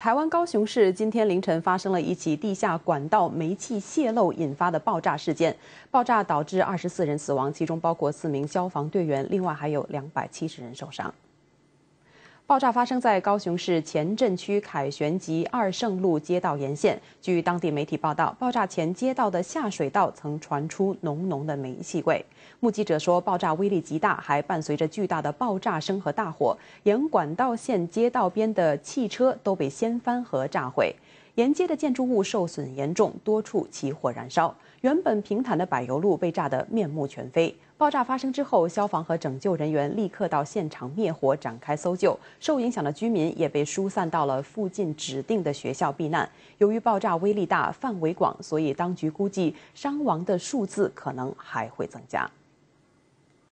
台湾高雄市今天凌晨发生了一起地下管道煤气泄漏引发的爆炸事件，爆炸导致二十四人死亡，其中包括四名消防队员，另外还有两百七十人受伤。爆炸发生在高雄市前镇区凯旋及二圣路街道沿线。据当地媒体报道，爆炸前街道的下水道曾传出浓浓的煤气味。目击者说，爆炸威力极大，还伴随着巨大的爆炸声和大火，沿管道线街道边的汽车都被掀翻和炸毁。沿街的建筑物受损严重，多处起火燃烧。原本平坦的柏油路被炸得面目全非。爆炸发生之后，消防和拯救人员立刻到现场灭火，展开搜救。受影响的居民也被疏散到了附近指定的学校避难。由于爆炸威力大、范围广，所以当局估计伤亡的数字可能还会增加。